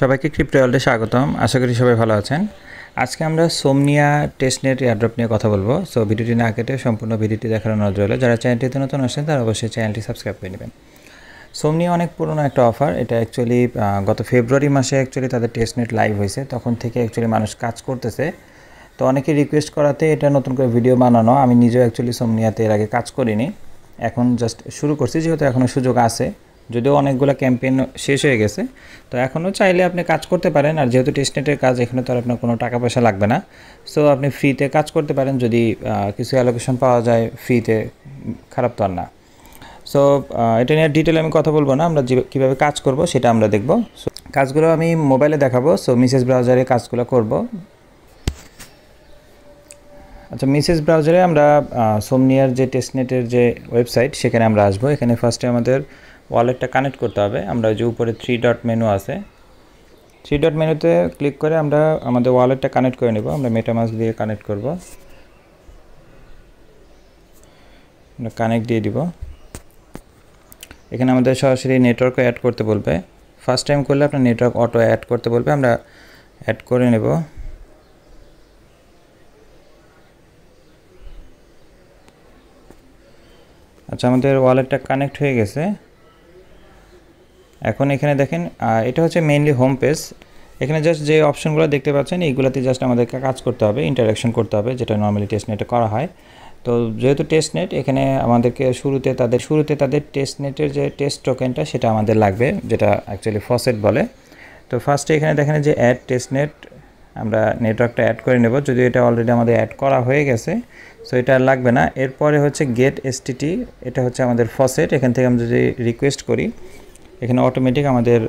সবাইকে ক্রিপ্টো ওয়ার্ল্ডে স্বাগতম আশা করি সবাই ভালো আছেন আজকে আমরা সোমনিয়া টেস্টনেট এয়ারড্রপ নিয়ে কথা বলবো সো ভিডিওটি না কেটে সম্পূর্ণ ভিডিওটি দেখার নজর হলো যারা চ্যানেলটিতে নতুন আসেন তারা অবশ্যই চ্যানেলটি সাবস্ক্রাইব করে নেবেন সোমনিয়া অনেক পুরনো একটা অফার এটা অ্যাকচুয়ালি গত ফেব্রুয়ারি মাসে অ্যাকচুয়ালি তাদের টেস্টনেট লাইভ হয়েছে তখন থেকে অ্যাকচুয়ালি মানুষ কাজ করতেছে তো অনেকে রিকোয়েস্ট করাতে এটা নতুন করে ভিডিও বানানো আমি নিজেও অ্যাকচুয়ালি সোমনিয়াতে এর আগে কাজ করিনি এখন জাস্ট শুরু করছি যেহেতু এখনও সুযোগ আছে যদিও অনেকগুলো ক্যাম্পেইন শেষ হয়ে গেছে তো এখনও চাইলে আপনি কাজ করতে পারেন আর যেহেতু টেস্টনেটের কাজ এখানে তো আর আপনার কোনো টাকা পয়সা লাগবে না সো আপনি ফ্রিতে কাজ করতে পারেন যদি কিছু অ্যালোকেশন পাওয়া যায় ফ্রিতে খারাপ তো আর না সো এটা নিয়ে ডিটেল আমি কথা বলবো না আমরা কীভাবে কাজ করব সেটা আমরা দেখব সো কাজগুলো আমি মোবাইলে দেখাবো সো মিসেস ব্রাউজারে কাজগুলো করব আচ্ছা মিসেস ব্রাউজারে আমরা সোমনিয়ার যে টেস্টনেটের যে ওয়েবসাইট সেখানে আমরা আসবো এখানে ফার্স্টে আমাদের ওয়ালেটটা কানেক্ট করতে হবে আমরা যে উপরে থ্রি ডট মেনু আছে থ্রি ডট মেনুতে ক্লিক করে আমরা আমাদের ওয়ালেটটা কানেক্ট করে নেব আমরা মেটামাস দিয়ে কানেক্ট করব আমরা কানেক্ট দিয়ে দিব এখানে আমাদের সরাসরি নেটওয়ার্কও অ্যাড করতে বলবে ফার্স্ট টাইম করলে আপনার নেটওয়ার্ক অটো অ্যাড করতে বলবে আমরা অ্যাড করে নেব আচ্ছা আমাদের ওয়ালেটটা কানেক্ট হয়ে গেছে এখন এখানে দেখেন এটা হচ্ছে মেইনলি হোম পেজ এখানে জাস্ট যে অপশনগুলো দেখতে পাচ্ছেন এইগুলোতে জাস্ট আমাদেরকে কাজ করতে হবে ইন্টারাকশন করতে হবে যেটা নর্মালি টেস্ট নেটে করা হয় তো যেহেতু টেস্ট নেট এখানে আমাদেরকে শুরুতে তাদের শুরুতে তাদের টেস্ট নেটের যে টেস্ট টোকেনটা সেটা আমাদের লাগবে যেটা অ্যাকচুয়ালি ফসেট বলে তো ফার্স্টে এখানে দেখেন যে অ্যাড টেস্ট নেট আমরা নেটওয়ার্কটা অ্যাড করে নেব যদি এটা অলরেডি আমাদের অ্যাড করা হয়ে গেছে সো এটা লাগবে না এরপরে হচ্ছে গেট এসটিটি এটা হচ্ছে আমাদের ফসেট এখান থেকে আমরা যদি রিকোয়েস্ট করি এখানে অটোমেটিক আমাদের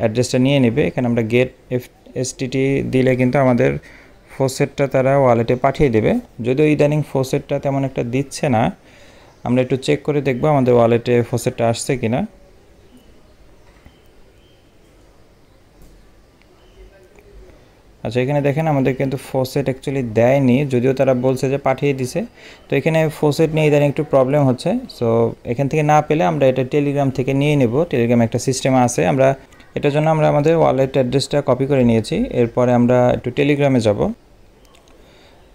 অ্যাড্রেসটা নিয়ে নেবে এখানে আমরা গেট এফ এসটিটি দিলে কিন্তু আমাদের ফোসেটটা তারা ওয়ালেটে পাঠিয়ে দেবে যদিও ইদানিং ফোসেটটা তেমন একটা দিচ্ছে না আমরা একটু চেক করে দেখব আমাদের ওয়ালেটে ফোসেটটা আসছে কিনা আচ্ছা এখানে দেখেন আমাদের কিন্তু ফোসেট অ্যাকচুয়ালি দেয়নি যদিও তারা বলছে যে পাঠিয়ে দিছে তো এখানে ফোসেট নিয়ে ইদানিং একটু প্রবলেম হচ্ছে সো এখান থেকে না পেলে আমরা এটা টেলিগ্রাম থেকে নিয়ে নেব টেলিগ্রাম একটা সিস্টেম আছে আমরা এটার জন্য আমরা আমাদের ওয়ালেট অ্যাড্রেসটা কপি করে নিয়েছি এরপরে আমরা একটু টেলিগ্রামে যাব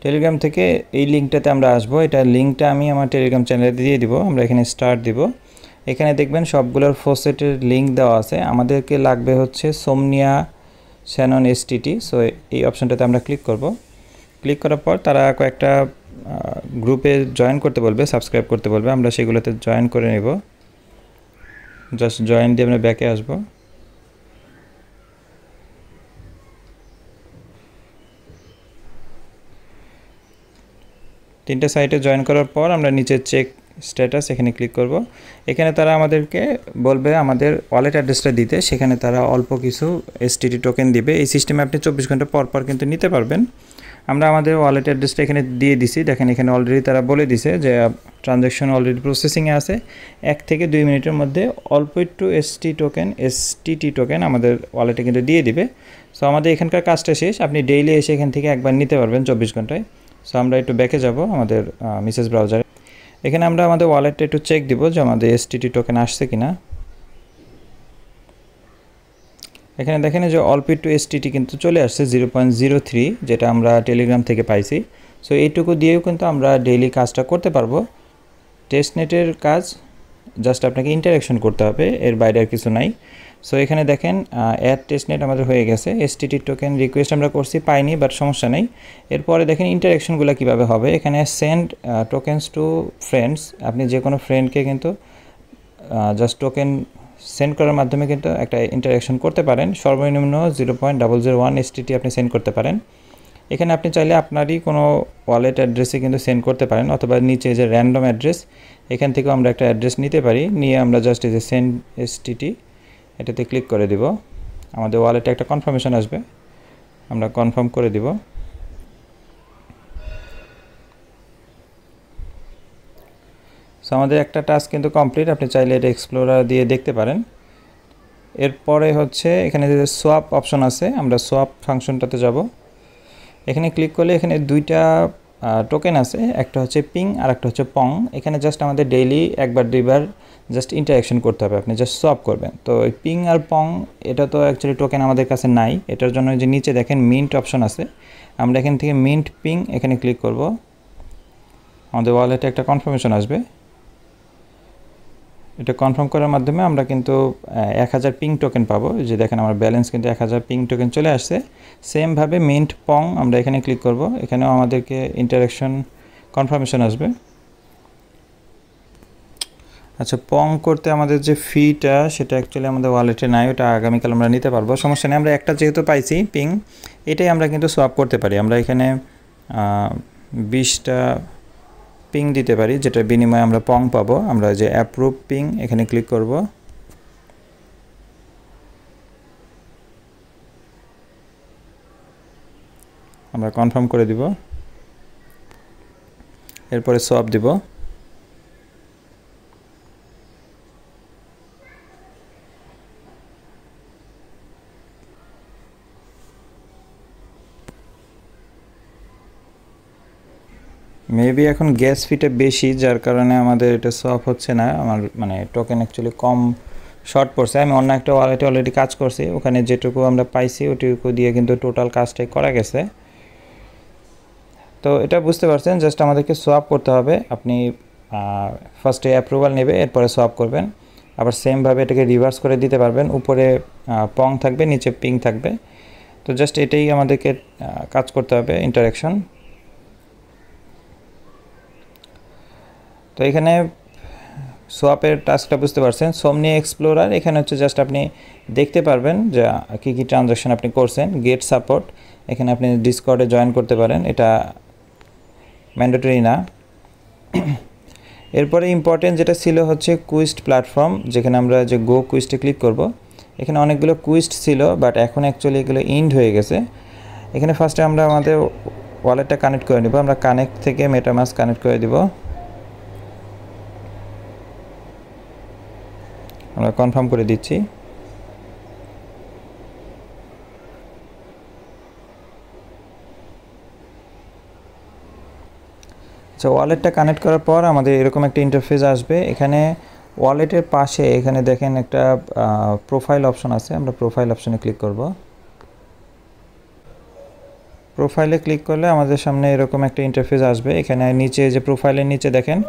টেলিগ্রাম থেকে এই লিঙ্কটাতে আমরা আসবো এটা লিঙ্কটা আমি আমার টেলিগ্রাম চ্যানেলে দিয়ে দিব আমরা এখানে স্টার্ট দিব এখানে দেখবেন সবগুলোর ফোসেটের লিঙ্ক দেওয়া আছে আমাদেরকে লাগবে হচ্ছে সোমনিয়া শ্যানন এসটিটি সো এই অপশনটাতে আমরা ক্লিক করব ক্লিক করার পর তারা কয়েকটা গ্রুপে জয়েন করতে বলবে সাবস্ক্রাইব করতে বলবে আমরা সেগুলোতে জয়েন করে নেব জাস্ট জয়েন দিয়ে আমরা ব্যাকে আসবো তিনটে সাইটে জয়েন করার পর আমরা নিচে চেক স্ট্যাটাস এখানে ক্লিক করব এখানে তারা আমাদেরকে বলবে আমাদের ওয়ালেট অ্যাড্রেসটা দিতে সেখানে তারা অল্প কিছু এসটিডি টোকেন দিবে এই সিস্টেমে আপনি চব্বিশ ঘন্টা পর পর কিন্তু নিতে পারবেন আমরা আমাদের ওয়ালেট অ্যাড্রেসটা এখানে দিয়ে দিছি দেখেন এখানে অলরেডি তারা বলে দিছে যে ট্রানজ্যাকশন অলরেডি প্রসেসিংয়ে আছে এক থেকে দুই মিনিটের মধ্যে অল্প একটু এসটি টোকেন এসটিটি টোকেন আমাদের ওয়ালেটে কিন্তু দিয়ে দিবে সো আমাদের এখানকার কাজটা শেষ আপনি ডেইলি এসে এখান থেকে একবার নিতে পারবেন চব্বিশ ঘন্টায় সো আমরা একটু ব্যাকে যাব আমাদের মিসেস ব্রাউজারে এখানে আমরা আমাদের ওয়ালেটটা একটু চেক দিব যে আমাদের এসটিটি টোকেন আসছে কি না এখানে দেখেন যে অল্প একটু এসটিটি কিন্তু চলে আসছে জিরো পয়েন্ট জিরো থ্রি যেটা আমরা টেলিগ্রাম থেকে পাইছি সো এইটুকু দিয়েও কিন্তু আমরা ডেইলি কাজটা করতে পারবো টেস্টনেটের কাজ জাস্ট আপনাকে ইন্টারাকশন করতে হবে এর বাইরে আর কিছু নাই সো এখানে দেখেন অ্যাড টেস্টনেট আমাদের হয়ে গেছে এসটিটি টোকেন রিকোয়েস্ট আমরা করছি পাইনি বাট সমস্যা নেই এরপরে দেখেন ইন্টারাকশনগুলো কীভাবে হবে এখানে সেন্ড টোকেনস টু ফ্রেন্ডস আপনি যে কোনো ফ্রেন্ডকে কিন্তু জাস্ট টোকেন সেন্ড করার মাধ্যমে কিন্তু একটা ইন্টারাকশন করতে পারেন সর্বনিম্ন zero point double zero one STT আপনি সেন্ড করতে পারেন এখানে আপনি চাইলে আপনারই কোনো ওয়ালেট অ্যাড্রেসে কিন্তু সেন্ড করতে পারেন অথবা নিচে যে র্যান্ডম অ্যাড্রেস এখান থেকেও আমরা একটা অ্যাড্রেস নিতে পারি নিয়ে আমরা জাস্ট এই যে সেন্ড এসটিটি এটাতে ক্লিক করে দিব আমাদের ওয়ালেটে একটা কনফার্মেশন আসবে আমরা কনফার্ম করে দিব সো আমাদের একটা টাস্ক কিন্তু কমপ্লিট আপনি চাইলে এটা এক্সপ্লোরার দিয়ে দেখতে পারেন এরপরে হচ্ছে এখানে যে সোয়াপ অপশন আছে আমরা সোয়াপ ফাংশনটাতে যাব এখানে ক্লিক করলে এখানে দুইটা টোকেন আছে একটা হচ্ছে পিং আর একটা হচ্ছে পং এখানে জাস্ট আমাদের ডেইলি একবার দুইবার জাস্ট ইন্টারাকশন করতে হবে আপনি জাস্ট সব করবেন তো এই পিং আর পং এটা তো অ্যাকচুয়ালি টোকেন আমাদের কাছে নাই এটার জন্য যে নিচে দেখেন মিন্ট অপশন আছে আমরা এখান থেকে মিন্ট পিং এখানে ক্লিক করব আমাদের ওয়ালেটে একটা কনফার্মেশন আসবে এটা কনফার্ম করার মাধ্যমে আমরা কিন্তু এক হাজার পিং টোকেন পাবো যে দেখেন আমার ব্যালেন্স কিন্তু এক হাজার পিং টোকেন চলে আসছে সেমভাবে মিন্ট পং আমরা এখানে ক্লিক করব এখানেও আমাদেরকে ইন্টারাকশন কনফার্মেশন আসবে আচ্ছা পং করতে আমাদের যে ফিটা সেটা অ্যাকচুয়ালি আমাদের ওয়ালেটে নাই ওটা আগামীকাল আমরা নিতে পারবো সমস্যা নেই আমরা একটা যেহেতু পাইছি পিং এটাই আমরা কিন্তু সোয়াপ করতে পারি আমরা এখানে বিশটা পিং দিতে পারি যেটা বিনিময়ে আমরা পং পাবো আমরা যে অ্যাপ্রুভ পিং এখানে ক্লিক করব আমরা কনফার্ম করে দিব এরপরে সব দিব মেবি এখন গ্যাস ফিটা বেশি যার কারণে আমাদের এটা সফ হচ্ছে না আমার মানে টোকেন অ্যাকচুয়ালি কম শর্ট পড়ছে আমি অন্য একটা ওয়ালেটে অলরেডি কাজ করছি ওখানে যেটুকু আমরা পাইছি ওটুকু দিয়ে কিন্তু টোটাল কাজটাই করা গেছে তো এটা বুঝতে পারছেন জাস্ট আমাদেরকে সোয়াপ করতে হবে আপনি ফার্স্টে অ্যাপ্রুভাল নেবে এরপরে সোয়াপ করবেন আবার সেমভাবে এটাকে রিভার্স করে দিতে পারবেন উপরে পং থাকবে নিচে পিং থাকবে তো জাস্ট এটাই আমাদেরকে কাজ করতে হবে ইন্টারাকশন তো এখানে সোয়াপের টাস্কটা বুঝতে পারছেন সোমনি এক্সপ্লোরার এখানে হচ্ছে জাস্ট আপনি দেখতে পারবেন যে কী কী ট্রানজাকশান আপনি করছেন গেট সাপোর্ট এখানে আপনি ডিসকর্ডে জয়েন করতে পারেন এটা ম্যান্ডেটরি না এরপরে ইম্পর্টেন্ট যেটা ছিল হচ্ছে কুইস্ট প্ল্যাটফর্ম যেখানে আমরা যে গো কুইস্টে ক্লিক করব এখানে অনেকগুলো কুইস্ট ছিল বাট এখন অ্যাকচুয়ালি এগুলো ইন্ড হয়ে গেছে এখানে ফার্স্টে আমরা আমাদের ওয়ালেটটা কানেক্ট করে নেব আমরা কানেক্ট থেকে মেটামাস কানেক্ট করে দিব আমরা কনফার্ম করে দিচ্ছি আচ্ছা ওয়ালেটটা কানেক্ট করার পর আমাদের এরকম একটা ইন্টারফেস আসবে এখানে ওয়ালেটের পাশে এখানে দেখেন একটা প্রোফাইল অপশন আছে আমরা প্রোফাইল অপশনে ক্লিক করবো প্রোফাইলে ক্লিক করলে আমাদের সামনে এরকম একটা ইন্টারফেস আসবে এখানে নিচে যে প্রোফাইলের নিচে দেখেন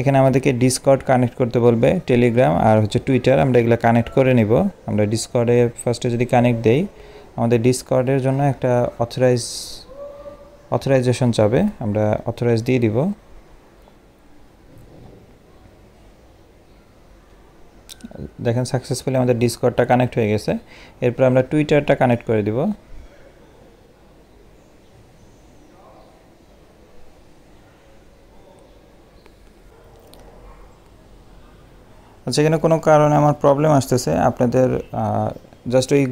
এখানে আমাদেরকে ডিসকর্ড কানেক্ট করতে বলবে টেলিগ্রাম আর হচ্ছে টুইটার আমরা এগুলো কানেক্ট করে নিব আমরা ডিসকর্ডে ফার্স্টে যদি কানেক্ট দেই আমাদের ডিসকর্ডের জন্য একটা অথরাইজ অথরাইজেশন চাবে আমরা অথরাইজ দিয়ে দিব দেখেন সাকসেসফুলি আমাদের ডিসকর্ডটা কানেক্ট হয়ে গেছে এরপর আমরা টুইটারটা কানেক্ট করে দিব আচ্ছা এখানে কোনো কারণে আমার প্রবলেম আসতেছে আপনাদের জাস্ট ওই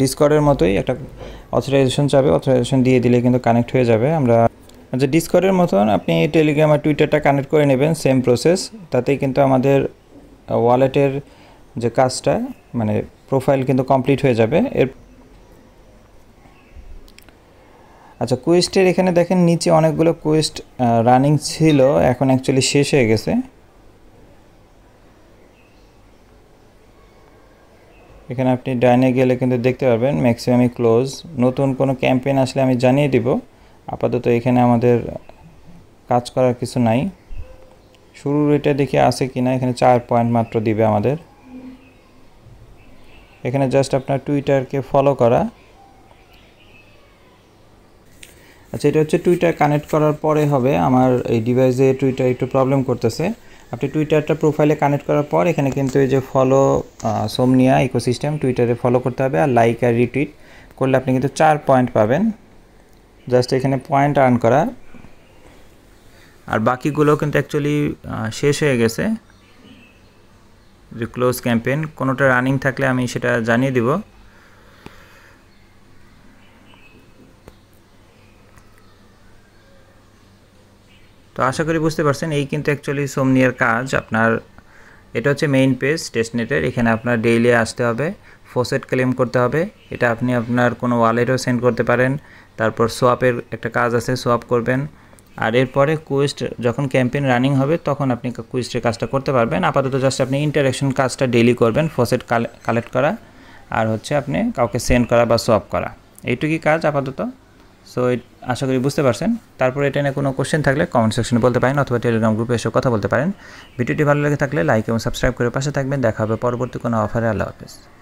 ডিসকর্ডের মতোই একটা অথরাইজেশন চাবে অথরাইজেশন দিয়ে দিলে কিন্তু কানেক্ট হয়ে যাবে আমরা আচ্ছা ডিসকর্ডের মতন আপনি টেলিগ্রাম আর টুইটারটা কানেক্ট করে নেবেন সেম প্রসেস তাতেই কিন্তু আমাদের ওয়ালেটের যে কাজটা মানে প্রোফাইল কিন্তু কমপ্লিট হয়ে যাবে এর আচ্ছা কোয়েস্টের এখানে দেখেন নিচে অনেকগুলো কোয়েস্ট রানিং ছিল এখন অ্যাকচুয়ালি শেষ হয়ে গেছে এখানে আপনি ডাইনে গেলে কিন্তু দেখতে পারবেন ম্যাক্সিমামই ক্লোজ নতুন কোনো ক্যাম্পেইন আসলে আমি জানিয়ে দিব আপাতত এখানে আমাদের কাজ করার কিছু নাই শুরুর এটা দেখি আছে কি না এখানে চার পয়েন্ট মাত্র দিবে আমাদের এখানে জাস্ট আপনার টুইটারকে ফলো করা আচ্ছা এটা হচ্ছে টুইটার কানেক্ট করার পরে হবে আমার এই ডিভাইসে টুইটার একটু প্রবলেম করতেছে আপনি টুইটারটা প্রোফাইলে কানেক্ট করার পর এখানে কিন্তু এই যে ফলো সোমনিয়া ইকোসিস্টেম টুইটারে ফলো করতে হবে আর লাইক আর রিটুইট করলে আপনি কিন্তু চার পয়েন্ট পাবেন জাস্ট এখানে পয়েন্ট আর্ন করা আর বাকিগুলো কিন্তু অ্যাকচুয়ালি শেষ হয়ে গেছে যে ক্লোজ ক্যাম্পেন কোনোটা রানিং থাকলে আমি সেটা জানিয়ে দিব তো আশা করি বুঝতে পারছেন এই কিন্তু অ্যাকচুয়ালি সোমনিয়ার কাজ আপনার এটা হচ্ছে মেইন পেজ টেস্টনেটের এখানে আপনার ডেইলি আসতে হবে ফোসেট ক্লেম করতে হবে এটা আপনি আপনার কোনো ওয়ালেটও সেন্ড করতে পারেন তারপর সোয়াপের একটা কাজ আছে সোয়াপ করবেন আর এরপরে কুইস্ট যখন ক্যাম্পেন রানিং হবে তখন আপনি কুইস্টের কাজটা করতে পারবেন আপাতত জাস্ট আপনি ইন্টারাকশন কাজটা ডেইলি করবেন ফোসেট কালেক্ট করা আর হচ্ছে আপনি কাউকে সেন্ড করা বা সোয়াপ করা এইটুকুই কাজ আপাতত সো আশা করি বুঝতে পারছেন তারপরে এটা নিয়ে কোনো কোশ্চেন থাকলে কমেন্ট সেকশনে বলতে পারেন অথবা টেলিগ্রাম গ্রুপে এসে কথা বলতে পারেন ভিডিওটি ভালো লেগে থাকলে লাইক এবং সাবস্ক্রাইব করে পাশে থাকবেন দেখা হবে পরবর্তী কোনো অফারে আল্লাহ হাফেজ